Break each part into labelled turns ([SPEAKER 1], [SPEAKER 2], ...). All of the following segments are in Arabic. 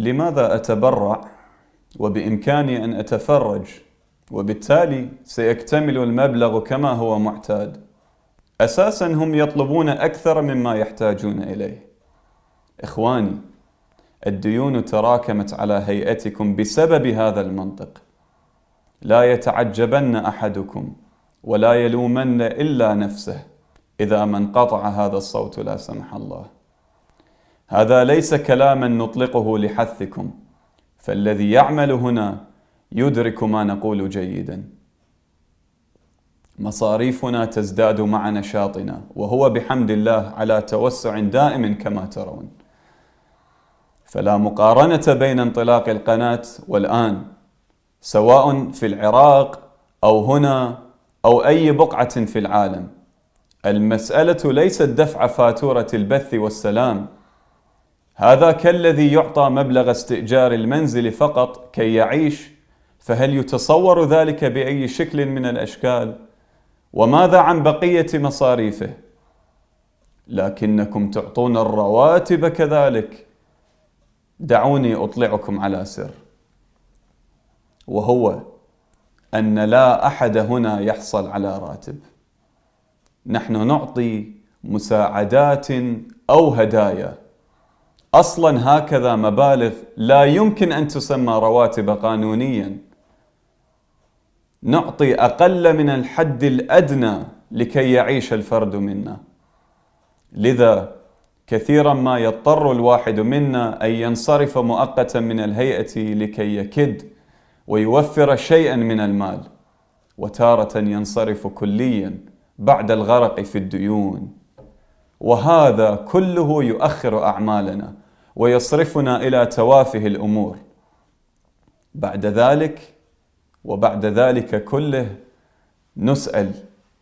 [SPEAKER 1] لماذا أتبرع وبإمكاني أن أتفرج وبالتالي سيكتمل المبلغ كما هو معتاد أساسا هم يطلبون أكثر مما يحتاجون إليه إخواني الديون تراكمت على هيئتكم بسبب هذا المنطق لا يتعجبن أحدكم ولا يلومن إلا نفسه إذا ما انقطع هذا الصوت لا سمح الله هذا ليس كلاما نطلقه لحثكم فالذي يعمل هنا يدرك ما نقول جيدا مصاريفنا تزداد مع نشاطنا وهو بحمد الله على توسع دائم كما ترون فلا مقارنه بين انطلاق القناه والان سواء في العراق او هنا او اي بقعه في العالم المساله ليست دفع فاتوره البث والسلام هذا كالذي يعطى مبلغ استئجار المنزل فقط كي يعيش فهل يتصور ذلك باي شكل من الاشكال وماذا عن بقيه مصاريفه لكنكم تعطون الرواتب كذلك دعوني اطلعكم على سر وهو ان لا احد هنا يحصل على راتب نحن نعطي مساعدات او هدايا اصلا هكذا مبالغ لا يمكن ان تسمى رواتب قانونيا نعطي اقل من الحد الادنى لكي يعيش الفرد منا لذا كثيرا ما يضطر الواحد منا ان ينصرف مؤقتا من الهيئه لكي يكد ويوفر شيئا من المال وتاره ينصرف كليا بعد الغرق في الديون وهذا كله يؤخر اعمالنا ويصرفنا الى توافه الامور بعد ذلك وبعد ذلك كله نسال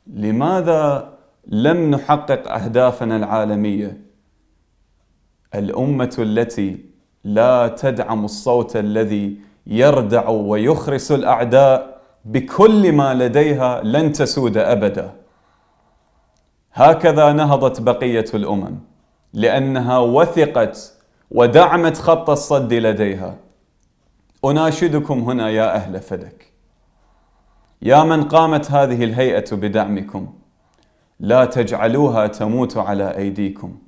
[SPEAKER 1] لماذا لم نحقق اهدافنا العالميه الامه التي لا تدعم الصوت الذي يردع ويخرس الاعداء بكل ما لديها لن تسود ابدا هكذا نهضت بقيه الامم لانها وثقت ودعمت خط الصد لديها اناشدكم هنا يا اهل فدك يا من قامت هذه الهيئه بدعمكم لا تجعلوها تموت على ايديكم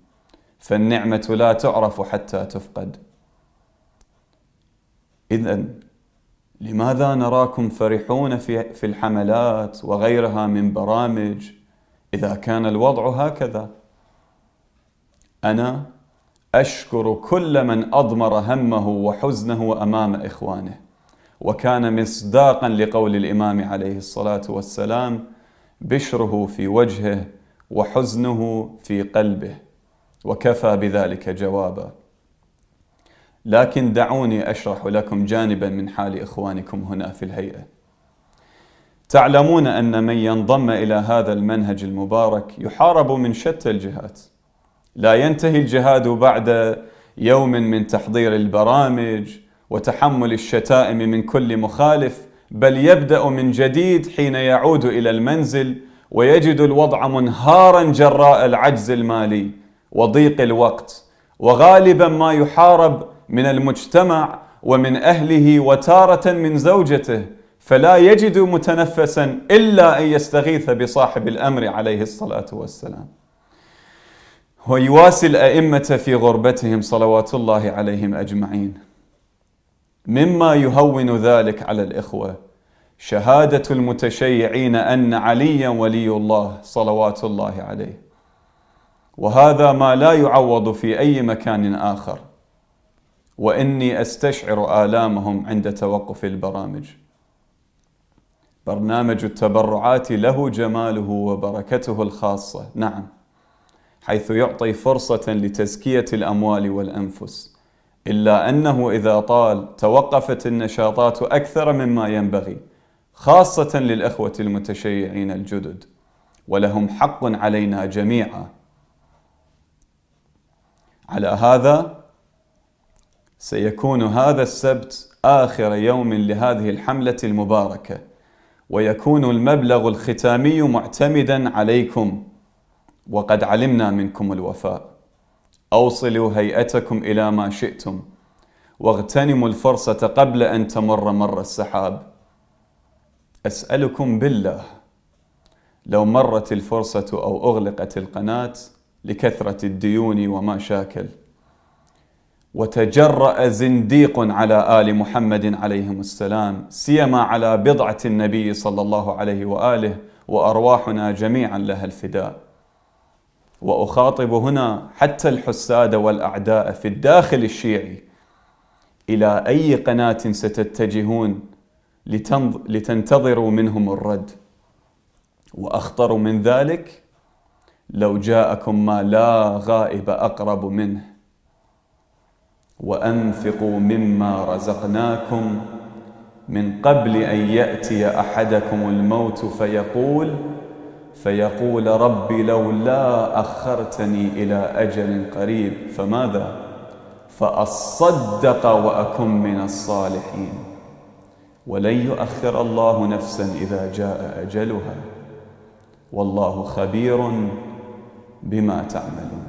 [SPEAKER 1] فالنعمه لا تعرف حتى تفقد اذا لماذا نراكم فرحون في الحملات وغيرها من برامج إذا كان الوضع هكذا أنا أشكر كل من أضمر همه وحزنه أمام إخوانه وكان مصداقا لقول الإمام عليه الصلاة والسلام بشره في وجهه وحزنه في قلبه وكفى بذلك جوابا لكن دعوني أشرح لكم جانبا من حال إخوانكم هنا في الهيئة تعلمون ان من ينضم الى هذا المنهج المبارك يحارب من شتى الجهات لا ينتهي الجهاد بعد يوم من تحضير البرامج وتحمل الشتائم من كل مخالف بل يبدا من جديد حين يعود الى المنزل ويجد الوضع منهارا جراء العجز المالي وضيق الوقت وغالبا ما يحارب من المجتمع ومن اهله وتاره من زوجته فلا يجد متنفسا الا ان يستغيث بصاحب الامر عليه الصلاه والسلام. ويواسي الائمه في غربتهم صلوات الله عليهم اجمعين. مما يهون ذلك على الاخوه شهاده المتشيعين ان عليا ولي الله صلوات الله عليه. وهذا ما لا يعوض في اي مكان اخر. واني استشعر الامهم عند توقف البرامج. برنامج التبرعات له جماله وبركته الخاصة نعم حيث يعطي فرصة لتزكية الأموال والأنفس إلا أنه إذا طال توقفت النشاطات أكثر مما ينبغي خاصة للإخوة المتشيعين الجدد ولهم حق علينا جميعا على هذا سيكون هذا السبت آخر يوم لهذه الحملة المباركة ويكون المبلغ الختامي معتمدا عليكم وقد علمنا منكم الوفاء أوصلوا هيئتكم إلى ما شئتم واغتنموا الفرصة قبل أن تمر مر السحاب أسألكم بالله لو مرت الفرصة أو أغلقت القناة لكثرة الديون وما شاكل وتجرأ زنديق على آل محمد عليهم السلام سيما على بضعة النبي صلى الله عليه وآله وأرواحنا جميعا لها الفداء وأخاطب هنا حتى الحساد والأعداء في الداخل الشيعي إلى أي قناة ستتجهون لتنتظروا منهم الرد وأخطر من ذلك لو جاءكم ما لا غائب أقرب منه وأنفقوا مما رزقناكم من قبل أن يأتي أحدكم الموت فيقول فيقول ربي لولا أخرتني إلى أجل قريب فماذا؟ فأصدق وأكن من الصالحين ولن يؤخر الله نفسا إذا جاء أجلها والله خبير بما تعملون